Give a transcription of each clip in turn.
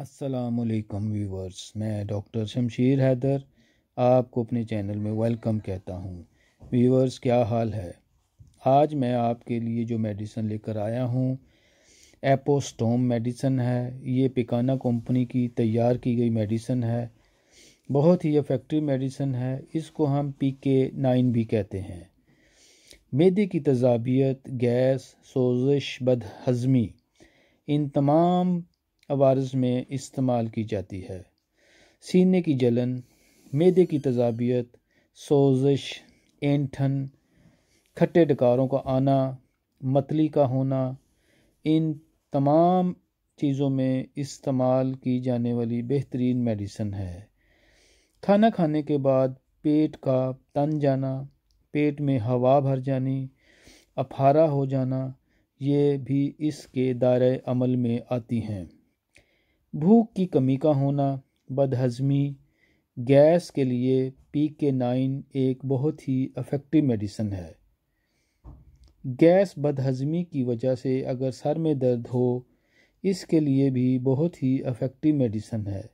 असलकम व्यूवर्स मैं डॉक्टर शमशीर हैदर आपको अपने चैनल में वेलकम कहता हूँ व्यूवर्स क्या हाल है आज मैं आपके लिए जो मेडिसन लेकर आया हूँ एपोस्टोम मेडिसन है ये पिकाना कंपनी की तैयार की गई मेडिसन है बहुत ही इफेक्टिव मेडिसन है इसको हम पी के नाइन भी कहते हैं मेदे की तजाबियत गैस सोजिश बदहज़मी इन तमाम आवारज़ में इस्तेमाल की जाती है सीने की जलन मैदे की तजाबियत सोजिश एंठन खट्टे डकारों का आना मतली का होना इन तमाम चीज़ों में इस्तेमाल की जाने वाली बेहतरीन मेडिसन है खाना खाने के बाद पेट का तन जाना पेट में हवा भर जानी अपहारा हो जाना ये भी इसके दायरे अमल में आती हैं भूख की कमी का होना बदहज़मी गैस के लिए पी के नाइन एक बहुत ही अफेक्टिव मेडिसन है गैस बदहज़मी की वजह से अगर सर में दर्द हो इसके लिए भी बहुत ही अफेक्टिव मेडिसन है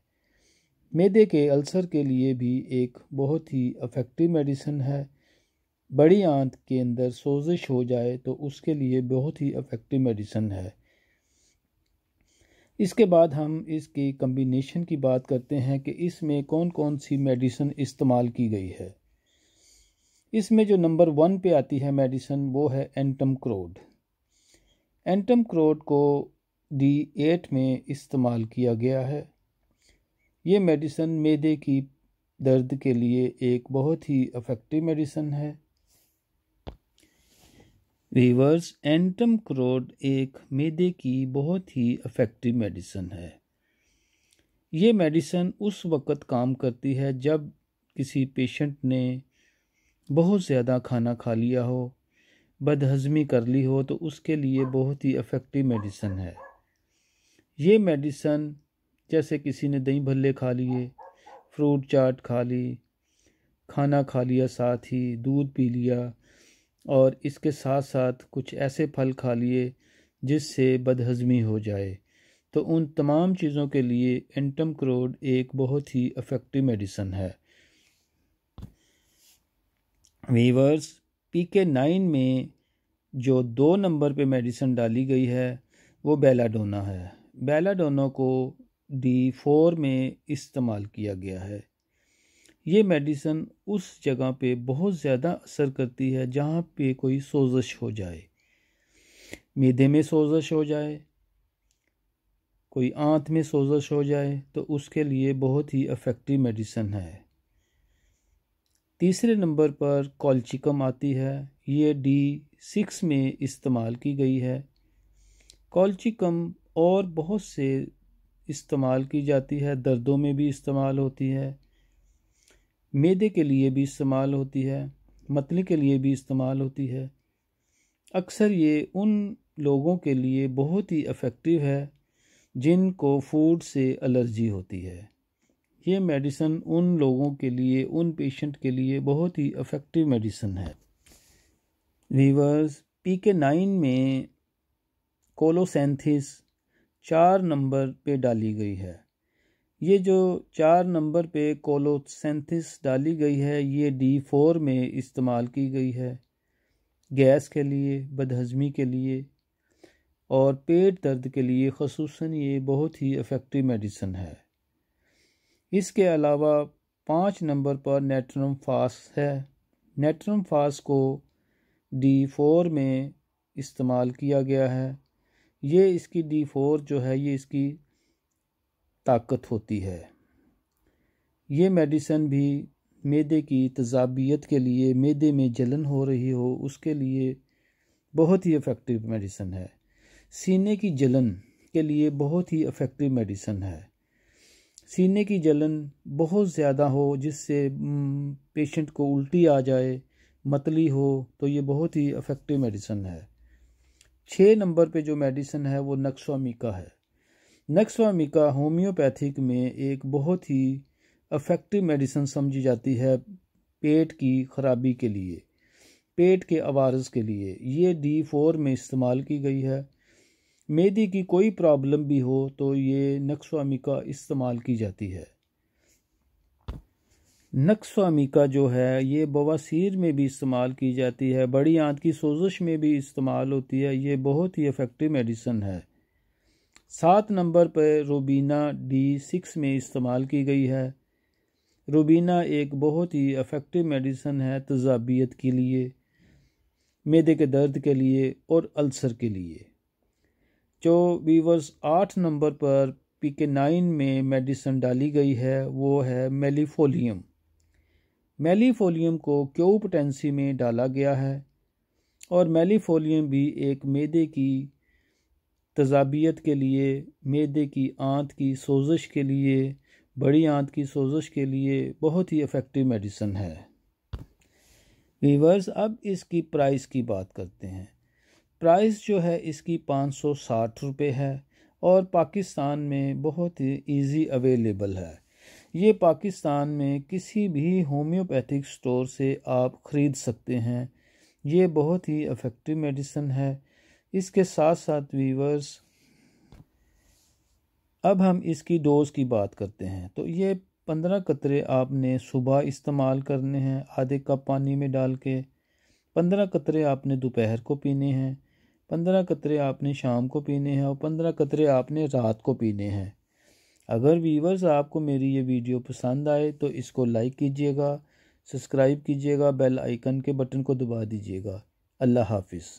मैदे के अल्सर के लिए भी एक बहुत ही अफेक्टिव मेडिसन है बड़ी आंत के अंदर सोजिश हो जाए तो उसके लिए बहुत ही अफेक्टिव मेडिसन है इसके बाद हम इसकी कम्बिनेशन की बात करते हैं कि इसमें कौन कौन सी मेडिसन इस्तेमाल की गई है इसमें जो नंबर वन पे आती है मेडिसन वो है एंटम क्रोड एंटम क्रोड को डी एट में इस्तेमाल किया गया है ये मेडिसन मैदे की दर्द के लिए एक बहुत ही अफेक्टिव मेडिसन है वीवर्स एंटम क्रोड एक मैदे की बहुत ही इफ़ेक्टिव मेडिसन है ये मेडिसन उस वक़्त काम करती है जब किसी पेशेंट ने बहुत ज़्यादा खाना खा लिया हो बदहज़मी कर ली हो तो उसके लिए बहुत ही इफ़ेक्टिव मेडिसन है ये मेडिसन जैसे किसी ने दही भल्ले खा लिए फ्रूट चाट खा ली खाना खा लिया साथ ही दूध पी लिया और इसके साथ साथ कुछ ऐसे फल खा लिए जिससे बदहज़मी हो जाए तो उन तमाम चीज़ों के लिए एंटम क्रोड एक बहुत ही अफेक्टिव मेडिसन है वीवर्स पी के नाइन में जो दो नंबर पे मेडिसन डाली गई है वो बेलाडोना है बेलाडोना को डी फोर में इस्तेमाल किया गया है ये मेडिसन उस जगह पे बहुत ज़्यादा असर करती है जहाँ पे कोई सोजश हो जाए मेदे में सोजश हो जाए कोई आंत में सोजश हो जाए तो उसके लिए बहुत ही अफेक्टिव मेडिसन है तीसरे नंबर पर कॉलचिकम आती है ये डी सिक्स में इस्तेमाल की गई है कॉलचिकम और बहुत से इस्तेमाल की जाती है दर्दों में भी इस्तेमाल होती है मेदे के लिए भी इस्तेमाल होती है मतली के लिए भी इस्तेमाल होती है अक्सर ये उन लोगों के लिए बहुत ही अफेक्टिव है जिनको फूड से एलर्जी होती है ये मेडिसन उन लोगों के लिए उन पेशेंट के लिए बहुत ही अफेक्टिव मेडिसन है वीवर्स पी के नाइन में कोलोसेंथिस चार नंबर पे डाली गई है ये जो चार नंबर पे कोलोसेंथिस डाली गई है ये डी फोर में इस्तेमाल की गई है गैस के लिए बदहजमी के लिए और पेट दर्द के लिए खसूस ये बहुत ही इफ़ेक्टिव मेडिसन है इसके अलावा पाँच नंबर पर नेट्रम फास है नेट्रम फास को डी फोर में इस्तेमाल किया गया है ये इसकी डी फोर जो है ये इसकी ताकत होती है ये मेडिसन भी मैदे की तजाबियत के लिए मैदे में जलन हो रही हो उसके लिए बहुत ही इफ़ेक्टिव मेडिसन है सीने की जलन के लिए बहुत ही इफ़ेक्टिव मेडिसन है सीने की जलन बहुत ज़्यादा हो जिससे पेशेंट को उल्टी आ जाए मतली हो तो ये बहुत ही इफ़ेक्टिव मेडिसन है छः नंबर पे जो मेडिसन है वो नक्सोमिका है नक्सवामिका होम्योपैथिक में एक बहुत ही अफेक्टिव मेडिसिन समझी जाती है पेट की खराबी के लिए पेट के आवारज के लिए ये डी फोर में इस्तेमाल की गई है मेदी की कोई प्रॉब्लम भी हो तो ये नक्सवामिका इस्तेमाल की जाती है नक्सवामिका जो है ये बवासीर में भी इस्तेमाल की जाती है बड़ी आंत की सोजिश में भी इस्तेमाल होती है ये बहुत ही इफ़ेक्टिव मेडिसन है सात नंबर पर रूबीना डी सिक्स में इस्तेमाल की गई है रूबीना एक बहुत ही अफेक्टिव मेडिसन है तजाबियत के लिए मेदे के दर्द के लिए और अल्सर के लिए जो वीवर्स आठ नंबर पर पी के नाइन में मेडिसन डाली गई है वो है मेलीफोलियम मेलीफोलियम को क्यूपटेंसी में डाला गया है और मेलीफोलियम भी एक मेदे की तजाबियत के लिए मैदे की आंत की सोजिश के लिए बड़ी आंत की सोजिश के लिए बहुत ही इफ़ेक्टिव मेडिसन है वीवर्स अब इसकी प्राइस की बात करते हैं प्राइस जो है इसकी पाँच सौ साठ रुपये है और पाकिस्तान में बहुत ही ईज़ी अवेलेबल है ये पाकिस्तान में किसी भी होम्योपैथिक स्टोर से आप ख़रीद सकते हैं ये बहुत ही इफ़ेक्टिव मेडिसन है इसके साथ साथ वीवर्स अब हम इसकी डोज़ की बात करते हैं तो ये पंद्रह कतरे आपने सुबह इस्तेमाल करने हैं आधे कप पानी में डाल के पंद्रह कतरे आपने दोपहर को पीने हैं पंद्रह कतरे आपने शाम को पीने हैं और पंद्रह कतरे आपने रात को पीने हैं अगर वीवर्स आपको मेरी ये वीडियो पसंद आए तो इसको लाइक कीजिएगा सब्सक्राइब कीजिएगा बेल आइकन के बटन को दबा दीजिएगा अल्लाह हाफिज़